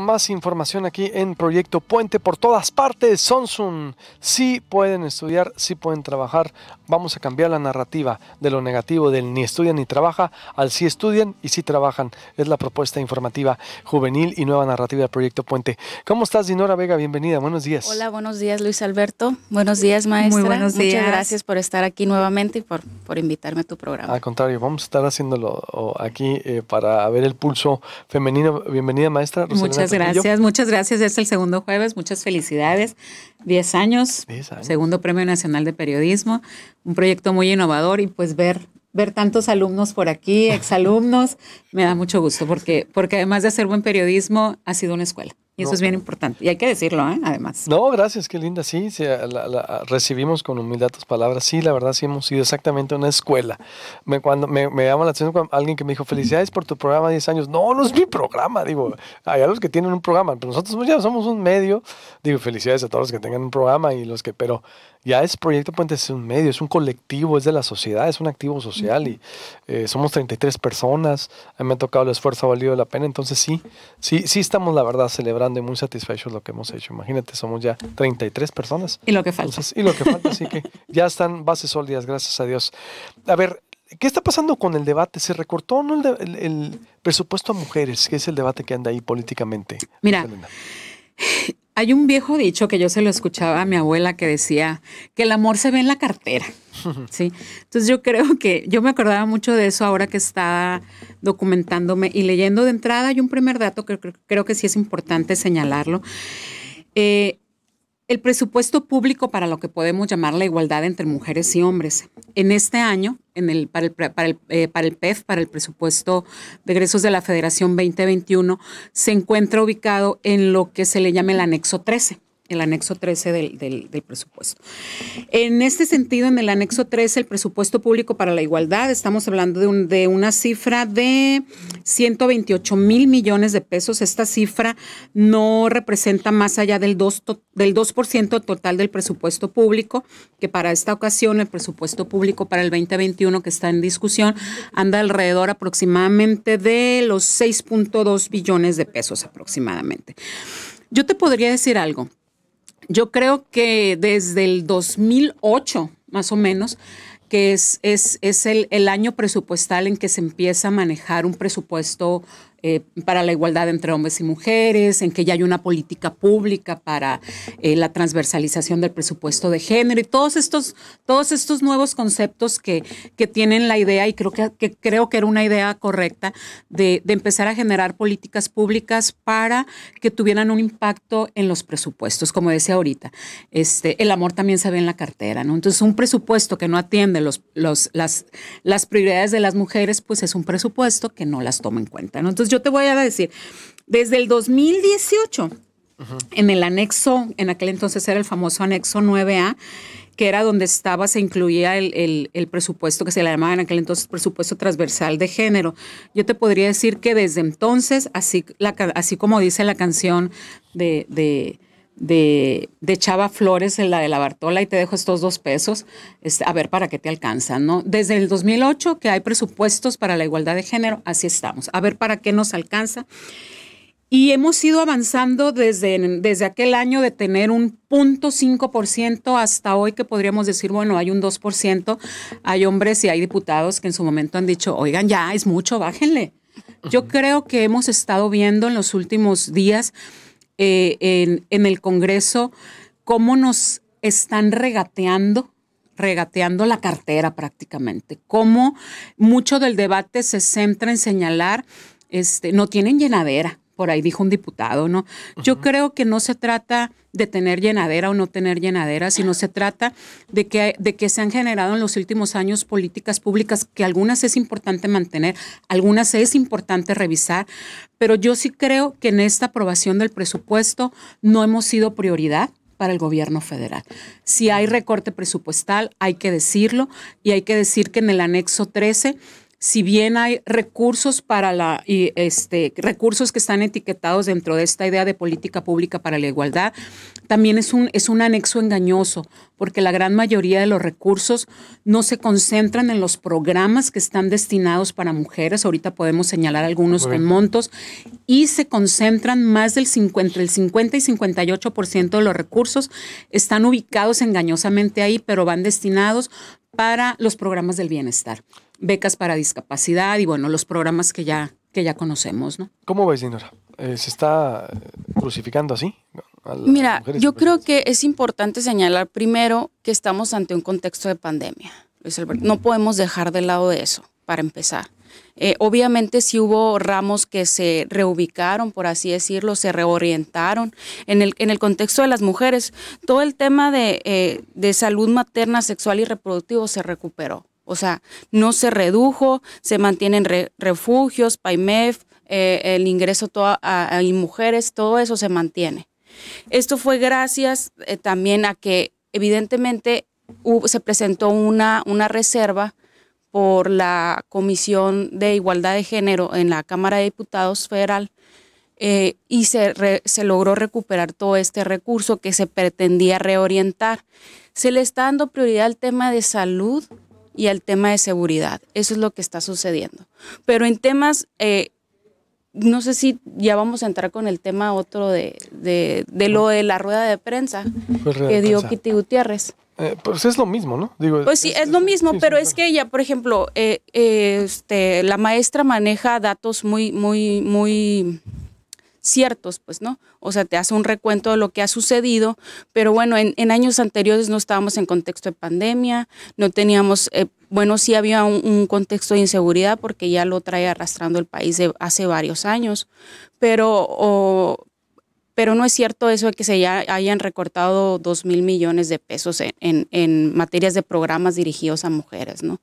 más información aquí en Proyecto Puente por todas partes. Sonsun, si pueden estudiar, si pueden trabajar. Vamos a cambiar la narrativa de lo negativo del ni estudian ni trabaja al si estudian y si trabajan. Es la propuesta informativa juvenil y nueva narrativa del Proyecto Puente. ¿Cómo estás, Dinora Vega? Bienvenida, buenos días. Hola, buenos días, Luis Alberto. Buenos días, maestra. buenos días. Muchas gracias por estar aquí nuevamente y por, por invitarme a tu programa. Al contrario, vamos a estar haciéndolo oh, aquí eh, para ver el pulso femenino. Bienvenida, maestra. Muchas gracias, muchas gracias. Es el segundo jueves, muchas felicidades. Diez años, segundo Premio Nacional de Periodismo, un proyecto muy innovador y pues ver ver tantos alumnos por aquí, exalumnos, me da mucho gusto porque porque además de hacer buen periodismo, ha sido una escuela. Y eso es bien importante. Y hay que decirlo, ¿eh? además. No, gracias, qué linda. Sí, la, recibimos con humildad tus palabras. Sí, la verdad, sí hemos sido exactamente una escuela. Me, cuando, me, llama la atención alguien que me dijo, felicidades por tu programa de 10 años. No, no es mi programa. Digo, hay los que tienen un programa, pero nosotros ya somos un medio. Digo, felicidades a todos los que tengan un programa y los que, pero ya es Proyecto Puente, es un medio, es un colectivo, es de la sociedad, es un activo social y eh, somos 33 personas, a mí me ha tocado el esfuerzo, ha valido la pena, entonces sí, sí, sí estamos la verdad celebrando y muy satisfechos lo que hemos hecho. Imagínate, somos ya 33 personas. Y lo que falta. y lo que falta, así que ya están bases sólidas, gracias a Dios. A ver, ¿Qué está pasando con el debate? ¿Se recortó o no el, presupuesto a mujeres? Que es el debate que anda ahí políticamente. Mira, hay un viejo dicho que yo se lo escuchaba a mi abuela que decía que el amor se ve en la cartera. Sí. Entonces yo creo que yo me acordaba mucho de eso ahora que estaba documentándome y leyendo de entrada. Hay un primer dato que creo, que sí es importante señalarlo. Eh, el presupuesto público para lo que podemos llamar la igualdad entre mujeres y hombres. En este año, en el, para, el, para el eh, PEF, e para el presupuesto de egresos de la Federación 2021, se encuentra ubicado en lo que se le llama el anexo 13 el anexo 13 del, del, presupuesto. En este sentido, en el anexo 13, el presupuesto público para la igualdad, estamos hablando de, de una cifra de 128 mil millones de pesos. Esta cifra no representa más allá del 2, del 2 total del presupuesto público, que para esta ocasión el presupuesto público para el 2021 que está en discusión anda alrededor aproximadamente de los 6.2 billones de pesos aproximadamente. Yo te podría decir algo yo creo que desde el 2008, más o menos, que es, es, es el, el, año presupuestal en que se empieza a manejar un presupuesto eh, para la igualdad entre hombres y mujeres, en que ya hay una política pública para eh, la transversalización del presupuesto de género y todos estos, todos estos nuevos conceptos que, que tienen la idea, y creo que, creo que era una idea correcta, de, empezar a generar políticas públicas para que tuvieran un impacto en los presupuestos. Como decía ahorita, este, el amor también se ve en la cartera, ¿no? Entonces, un presupuesto que no atiende las, las prioridades de las mujeres, pues es un presupuesto que no las toma en cuenta, Entonces, yo te voy a decir, desde el 2018, en el anexo, en aquel entonces era el famoso anexo 9A, que era donde estaba, se incluía el, presupuesto que se le llamaba en aquel entonces presupuesto transversal de género. Yo te podría decir que desde entonces, así, como dice la canción de de, Chava Flores, en la de la Bartola, y te dejo estos dos pesos, a ver para qué te alcanza ¿no? Desde el 2008 que hay presupuestos para la igualdad de género, así estamos, a ver para qué nos alcanza. Y hemos ido avanzando desde, desde aquel año de tener un 0.5% hasta hoy que podríamos decir, bueno, hay un 2%. Hay hombres y hay diputados que en su momento han dicho, oigan, ya es mucho, bájenle. Yo creo que hemos estado viendo en los últimos días eh, en, en, el Congreso cómo nos están regateando regateando la cartera prácticamente, cómo mucho del debate se centra en señalar, este, no tienen llenadera, por ahí dijo un diputado, ¿no? Yo creo que no se trata de tener llenadera o no tener llenadera, sino se trata de que, de que se han generado en los últimos años políticas públicas que algunas es importante mantener, algunas es importante revisar, pero yo sí creo que en esta aprobación del presupuesto no hemos sido prioridad para el gobierno federal. Si hay recorte presupuestal, hay que decirlo y hay que decir que en el anexo 13 si bien hay recursos para la este recursos que están etiquetados dentro de esta idea de política pública para la igualdad, también es un es un anexo engañoso, porque la gran mayoría de los recursos no se concentran en los programas que están destinados para mujeres, ahorita podemos señalar algunos con montos y se concentran más del el 50 y 58% de los recursos están ubicados engañosamente ahí, pero van destinados para los programas del bienestar becas para discapacidad y bueno, los programas que ya, que ya conocemos, ¿no? ¿Cómo ves, Dinora? Eh, ¿Se está eh, crucificando así? Mira, yo creo que es importante señalar primero que estamos ante un contexto de pandemia. No podemos dejar de lado eso, para empezar. Eh, obviamente sí hubo ramos que se reubicaron, por así decirlo, se reorientaron. En el, en el contexto de las mujeres, todo el tema de, de salud materna, sexual y reproductivo se recuperó. O sea, no se redujo, se mantienen refugios, PAIMEF, eh, el ingreso a, mujeres, todo eso se mantiene. Esto fue gracias eh, también a que evidentemente se presentó una, una reserva por la Comisión de Igualdad de Género en la Cámara de Diputados Federal eh, y se, se logró recuperar todo este recurso que se pretendía reorientar. Se le está dando prioridad al tema de salud, y al tema de seguridad. Eso es lo que está sucediendo. Pero en temas, eh, no sé si ya vamos a entrar con el tema otro de, lo de la rueda de prensa pues que dio Kitty Gutiérrez. Eh, pues es lo mismo, ¿no? Digo, pues sí, es, lo mismo, pero es que ella, por ejemplo, eh, este, la maestra maneja datos muy, muy, muy ciertos, pues, ¿no? O sea, te hace un recuento de lo que ha sucedido, pero bueno, en, años anteriores no estábamos en contexto de pandemia, no teníamos, eh, bueno, sí había un, contexto de inseguridad porque ya lo trae arrastrando el país de hace varios años, pero, pero no es cierto eso de que se ya hayan recortado dos mil millones de pesos en materias de programas dirigidos a mujeres, ¿no?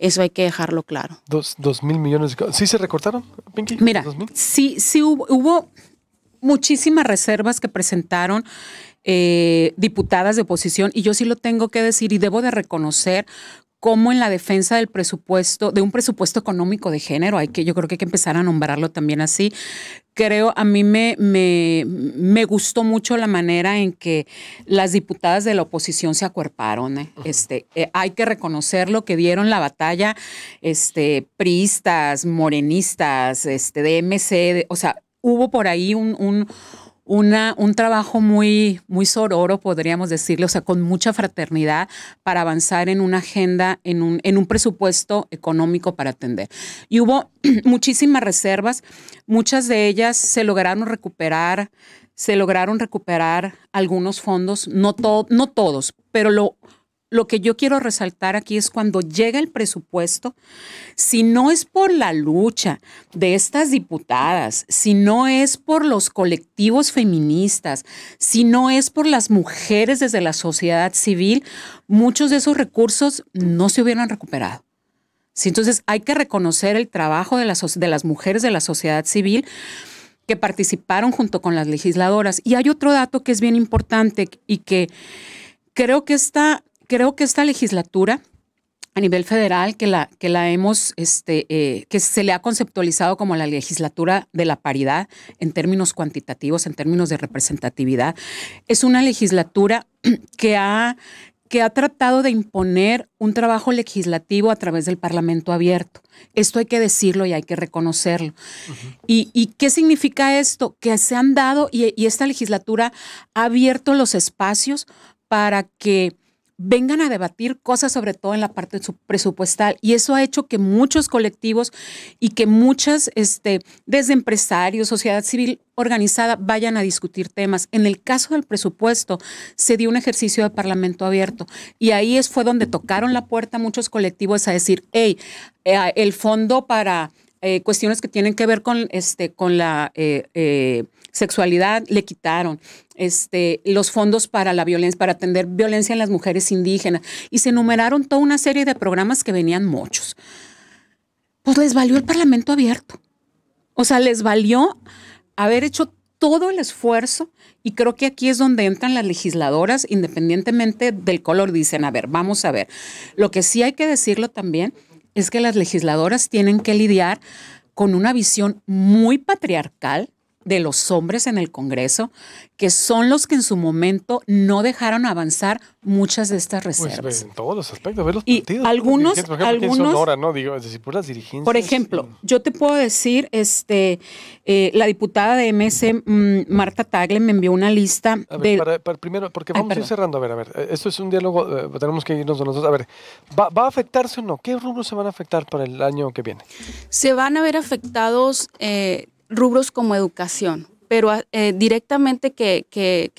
Eso hay que dejarlo claro. Dos, mil millones. ¿Sí se recortaron, Pinky? Mira, sí, sí hubo, muchísimas reservas que presentaron eh, diputadas de oposición y yo sí lo tengo que decir y debo de reconocer como en la defensa del presupuesto, de un presupuesto económico de género, hay que, yo creo que hay que empezar a nombrarlo también así. Creo, a mí me, me, gustó mucho la manera en que las diputadas de la oposición se acuerparon. ¿eh? Este, eh, hay que reconocer lo que dieron la batalla, este, priistas, morenistas, este, de o sea, hubo por ahí un un trabajo muy, muy sororo, podríamos decirle, o sea, con mucha fraternidad para avanzar en una agenda, en un, presupuesto económico para atender. Y hubo muchísimas reservas, muchas de ellas se lograron recuperar, se lograron recuperar algunos fondos, no, no todos, pero lo lo que yo quiero resaltar aquí es cuando llega el presupuesto, si no es por la lucha de estas diputadas, si no es por los colectivos feministas, si no es por las mujeres desde la sociedad civil, muchos de esos recursos no se hubieran recuperado. entonces hay que reconocer el trabajo de las, de las mujeres de la sociedad civil que participaron junto con las legisladoras. Y hay otro dato que es bien importante y que creo que está creo que esta legislatura a nivel federal que la, que la hemos, este, eh, que se le ha conceptualizado como la legislatura de la paridad en términos cuantitativos, en términos de representatividad, es una legislatura que ha, que ha tratado de imponer un trabajo legislativo a través del Parlamento abierto. Esto hay que decirlo y hay que reconocerlo. y, qué significa esto? Que se han dado y, y esta legislatura ha abierto los espacios para que vengan a debatir cosas, sobre todo en la parte presupuestal. Y eso ha hecho que muchos colectivos y que muchas, este, desde empresarios, sociedad civil organizada, vayan a discutir temas. En el caso del presupuesto, se dio un ejercicio de parlamento abierto. Y ahí es, fue donde tocaron la puerta muchos colectivos a decir, hey, eh, el fondo para eh, cuestiones que tienen que ver con, este, con la... Eh, sexualidad le quitaron este, los fondos para la violencia, para atender violencia en las mujeres indígenas. Y se enumeraron toda una serie de programas que venían muchos. Pues les valió el Parlamento abierto. O sea, les valió haber hecho todo el esfuerzo y creo que aquí es donde entran las legisladoras, independientemente del color, dicen, a ver, vamos a ver. Lo que sí hay que decirlo también es que las legisladoras tienen que lidiar con una visión muy patriarcal de los hombres en el Congreso, que son los que en su momento no dejaron avanzar muchas de estas pues, reservas. en todos los aspectos, ver los y partidos. Algunos, por ejemplo, algunos Sonora, ¿no? Digo, es decir, por las dirigencias. Por ejemplo, eh. yo te puedo decir, este, eh, la diputada de MS, mm, Marta Tagle, me envió una lista a ver, Para, primero, porque vamos a ir cerrando, a ver, a ver, eh, esto es un diálogo, tenemos que irnos nosotros. A ver, ¿va, a afectarse o no? ¿Qué rubros se van a afectar para el año que viene? Se van a ver afectados rubros como educación, pero ah, eh, directamente que,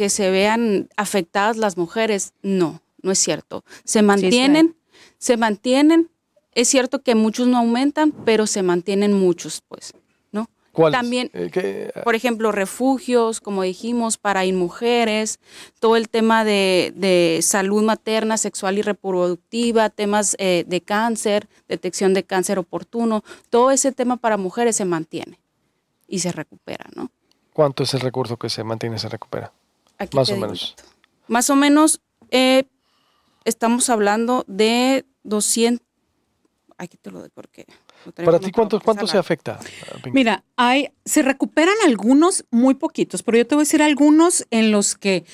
se vean afectadas las mujeres, no, no es cierto. Se mantienen, se mantienen. Es cierto que muchos no aumentan, pero se mantienen muchos, pues, ¿no? También, eh, por ejemplo, refugios, como dijimos, para mujeres, todo el tema de, de, salud materna, sexual y reproductiva, temas eh, de cáncer, detección de cáncer oportuno, todo ese tema para mujeres se mantiene y se recupera, ¿no? ¿Cuánto es el recurso que se mantiene y se recupera? Más o menos. Más o menos estamos hablando de 200... Aquí te lo doy porque... Para ti, ¿cuánto, cuánto se afecta? Mira, hay, se recuperan algunos muy poquitos, pero yo te voy a decir algunos en los que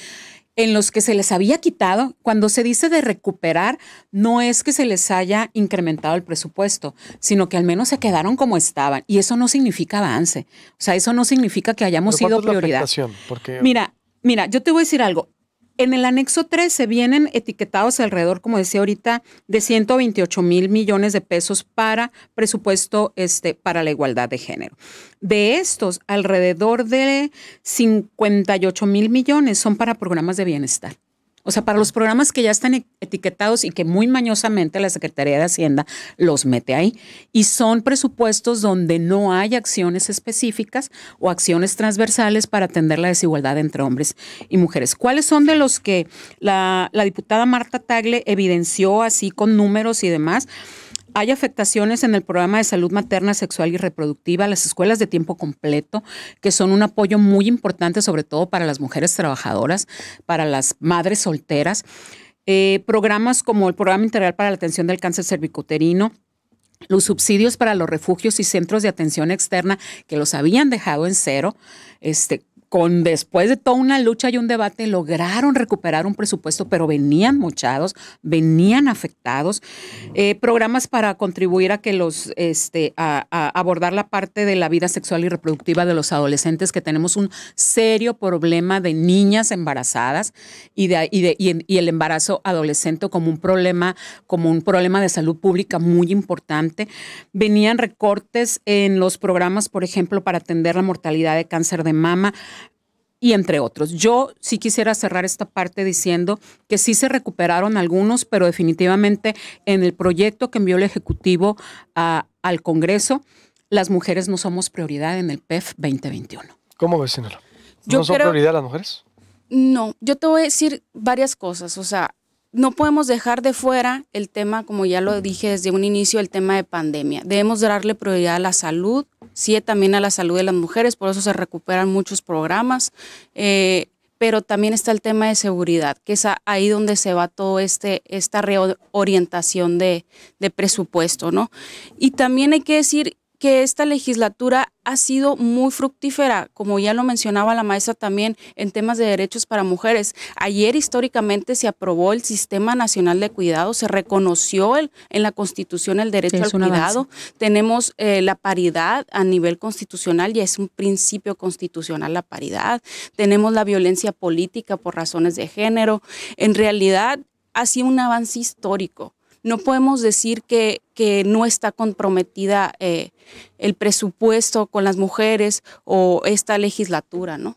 en los que se les había quitado, cuando se dice de recuperar, no es que se les haya incrementado el presupuesto, sino que al menos se quedaron como estaban. Y eso no significa avance. O sea, eso no significa que hayamos sido prioridad. Mira, mira, yo te voy a decir algo. En el anexo 3 se vienen etiquetados alrededor, como decía ahorita, de 128 mil millones de pesos para presupuesto este, para la igualdad de género. De estos, alrededor de 58 mil millones son para programas de bienestar. O sea, para los programas que ya están e-, etiquetados y que muy mañosamente la Secretaría de Hacienda los mete ahí. Y son presupuestos donde no hay acciones específicas o acciones transversales para atender la desigualdad entre hombres y mujeres. ¿Cuáles son de los que la, diputada Marta Tagle evidenció así con números y demás? Hay afectaciones en el programa de salud materna, sexual y reproductiva, las escuelas de tiempo completo, que son un apoyo muy importante, sobre todo para las mujeres trabajadoras, para las madres solteras. Eh, programas como el Programa Integral para la Atención del Cáncer Cervicuterino, los subsidios para los refugios y centros de atención externa que los habían dejado en cero, este, con después de toda una lucha y un debate lograron recuperar un presupuesto, pero venían mochados, venían afectados. Eh, programas para contribuir a que los, este, a, abordar la parte de la vida sexual y reproductiva de los adolescentes, que tenemos un serio problema de niñas embarazadas y, de, el embarazo adolescente como un problema, como un problema de salud pública muy importante. Venían recortes en los programas, por ejemplo, para atender la mortalidad de cáncer de mama y entre otros. Yo sí quisiera cerrar esta parte diciendo que sí se recuperaron algunos, pero definitivamente en el proyecto que envió el Ejecutivo ah, al Congreso, las mujeres no somos prioridad en el PEF 2021. ¿Cómo ves, ¿No son prioridad las mujeres? No, yo te voy a decir varias cosas. O sea, no podemos dejar de fuera el tema, como ya lo dije desde un inicio, el tema de pandemia. Debemos darle prioridad a la salud, sí, también a la salud de las mujeres, por eso se recuperan muchos programas. Eh, pero también está el tema de seguridad, que es ahí donde se va todo este esta reorientación de, de presupuesto, ¿no? Y también hay que decir que esta legislatura ha sido muy fructífera, como ya lo mencionaba la maestra también, en temas de derechos para mujeres. Ayer históricamente se aprobó el Sistema Nacional de Cuidado, se reconoció el, en la Constitución el derecho al cuidado, tenemos eh, la paridad a nivel constitucional, ya es un principio constitucional la paridad, tenemos la violencia política por razones de género. En realidad, ha sido un avance histórico no podemos decir que, que no está comprometida eh, el presupuesto con las mujeres o esta legislatura, ¿no?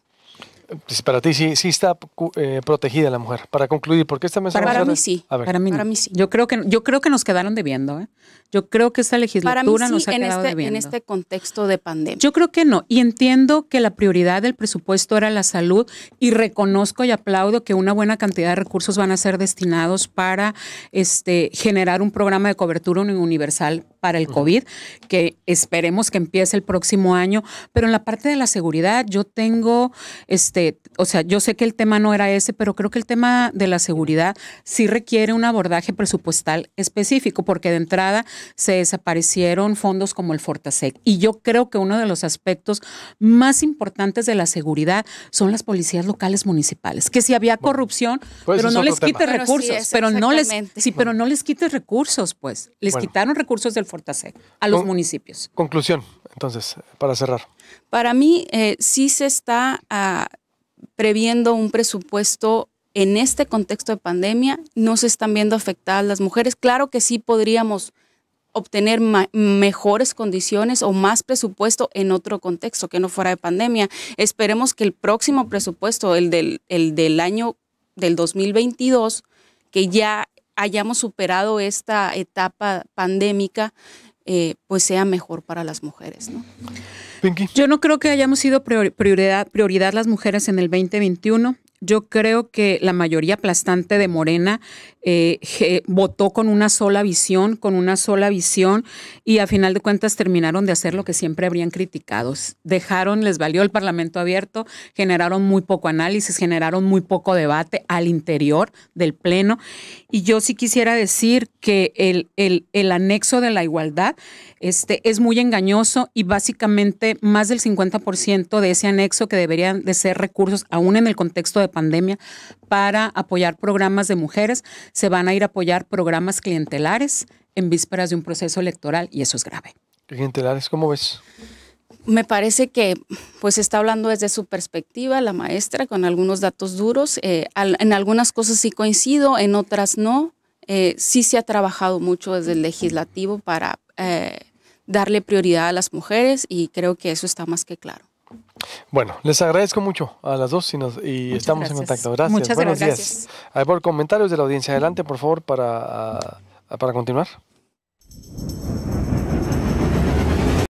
Pues, para ti sí, sí está eh, protegida la mujer. Para concluir, ¿por esta mesa Para, mí sí. Para, mí, mí sí. Yo creo que yo creo que nos quedaron debiendo. ¿eh? Yo creo que esta legislatura nos ha quedado este, debiendo. En este contexto de pandemia. Yo creo que no. Y entiendo que la prioridad del presupuesto era la salud y reconozco y aplaudo que una buena cantidad de recursos van a ser destinados para este, generar un programa de cobertura universal para el COVID, que esperemos que empiece el próximo año. Pero en la parte de la seguridad, yo tengo este este, o sea, yo sé que el tema no era ese, pero creo que el tema de la seguridad sí requiere un abordaje presupuestal específico, porque de entrada se desaparecieron fondos como el Fortasec. Y yo creo que uno de los aspectos más importantes de la seguridad son las policías locales municipales, que si había corrupción, pues pero no les quite recursos, pero, sí, pero no les sí, pero no les quite recursos, pues. Les quitaron recursos del Fortasec a los municipios. Conclusión, entonces, para cerrar. Para mí, eh, sí se está ah, previendo un presupuesto en este contexto de pandemia, no se están viendo afectadas las mujeres. Claro que sí podríamos obtener mejores condiciones o más presupuesto en otro contexto que no fuera de pandemia. Esperemos que el próximo presupuesto, el del, del año del 2022, que ya hayamos superado esta etapa pandémica, eh, pues sea mejor para las mujeres. Yo no creo que hayamos sido prioridad, prioridad las mujeres en el 2021. Yo creo que la mayoría aplastante de Morena eh, votó con una sola visión, con una sola visión, y a final de cuentas terminaron de hacer lo que siempre habrían criticado. Dejaron, les valió el Parlamento abierto, generaron muy poco análisis, generaron muy poco debate al interior del Pleno. Y yo sí quisiera decir que el, el, el anexo de la igualdad este, es muy engañoso y básicamente más del 50% de ese anexo que deberían de ser recursos, aún en el contexto de pandemia para apoyar programas de mujeres, se van a ir a apoyar programas clientelares en vísperas de un proceso electoral y eso es grave. Clientelares, ¿cómo ves? Me parece que pues está hablando desde su perspectiva la maestra con algunos datos duros. Eh, en algunas cosas sí coincido, en otras no. Eh, sí se ha trabajado mucho desde el legislativo para eh, darle prioridad a las mujeres y creo que eso está más que claro. Bueno, les agradezco mucho a las dos y, y estamos en contacto. Gracias. Buenos días. Hay por comentarios de la audiencia. Adelante, por favor, para, para continuar.